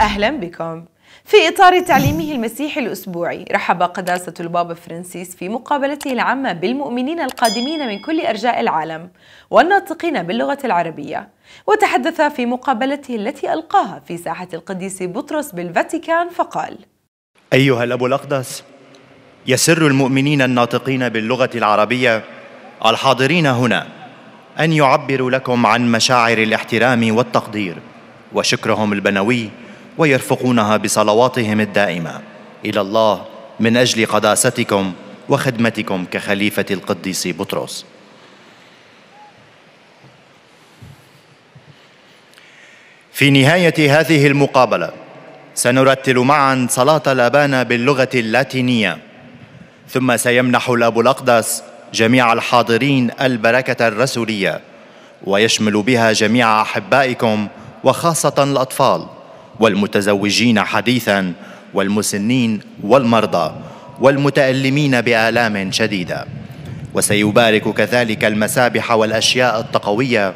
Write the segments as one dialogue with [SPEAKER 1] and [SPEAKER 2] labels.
[SPEAKER 1] أهلا بكم في إطار تعليمه المسيحي الأسبوعي رحب قداسة البابا فرانسيس في مقابلته العامة بالمؤمنين القادمين من كل أرجاء العالم والناطقين باللغة العربية وتحدث في مقابلته التي ألقاها في ساحة القديس بطرس بالفاتيكان فقال أيها الأب الأقدس يسر المؤمنين الناطقين باللغة العربية الحاضرين هنا أن يعبروا لكم عن مشاعر الاحترام والتقدير وشكرهم البنوي ويرفقونها بصلواتهم الدائمه الى الله من اجل قداستكم وخدمتكم كخليفه القديس بطرس في نهايه هذه المقابله سنرتل معا صلاه الابانا باللغه اللاتينيه ثم سيمنح الاب الاقدس جميع الحاضرين البركه الرسوليه ويشمل بها جميع احبائكم وخاصه الاطفال والمتزوجين حديثا والمسنين والمرضى والمتألمين بآلام شديدة وسيبارك كذلك المسابح والأشياء التقوية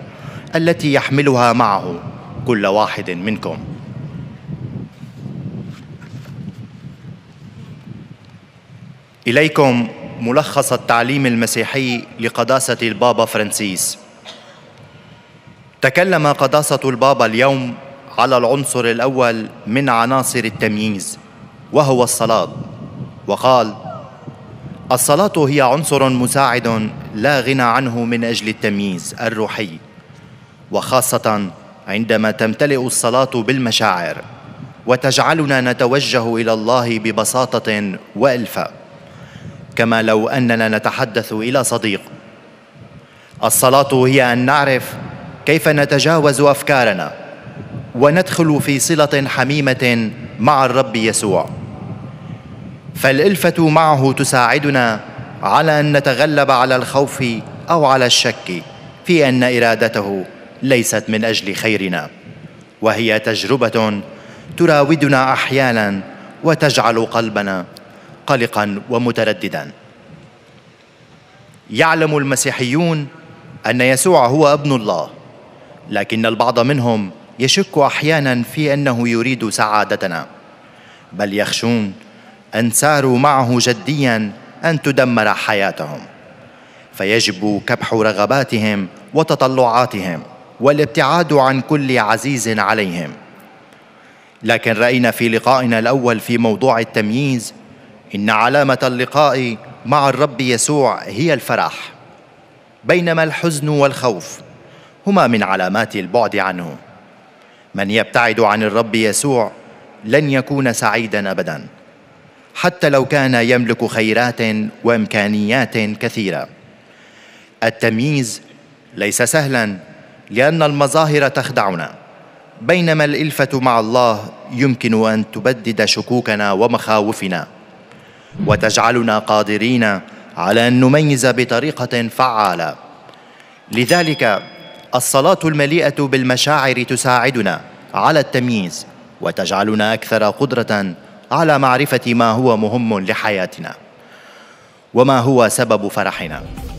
[SPEAKER 1] التي يحملها معه كل واحد منكم إليكم ملخص التعليم المسيحي لقداسة البابا فرانسيس تكلم قداسة البابا اليوم على العنصر الاول من عناصر التمييز وهو الصلاه وقال الصلاه هي عنصر مساعد لا غنى عنه من اجل التمييز الروحي وخاصه عندما تمتلئ الصلاه بالمشاعر وتجعلنا نتوجه الى الله ببساطه والفه كما لو اننا نتحدث الى صديق الصلاه هي ان نعرف كيف نتجاوز افكارنا وندخل في صله حميمه مع الرب يسوع فالالفه معه تساعدنا على ان نتغلب على الخوف او على الشك في ان ارادته ليست من اجل خيرنا وهي تجربه تراودنا احيانا وتجعل قلبنا قلقا ومترددا يعلم المسيحيون ان يسوع هو ابن الله لكن البعض منهم يشك احيانا في انه يريد سعادتنا بل يخشون ان ساروا معه جديا ان تدمر حياتهم فيجب كبح رغباتهم وتطلعاتهم والابتعاد عن كل عزيز عليهم لكن راينا في لقائنا الاول في موضوع التمييز ان علامه اللقاء مع الرب يسوع هي الفرح بينما الحزن والخوف هما من علامات البعد عنه من يبتعد عن الرب يسوع لن يكون سعيدا ابدا حتى لو كان يملك خيرات وامكانيات كثيره التمييز ليس سهلا لان المظاهر تخدعنا بينما الالفه مع الله يمكن ان تبدد شكوكنا ومخاوفنا وتجعلنا قادرين على ان نميز بطريقه فعاله لذلك الصلاة المليئة بالمشاعر تساعدنا على التمييز وتجعلنا أكثر قدرة على معرفة ما هو مهم لحياتنا وما هو سبب فرحنا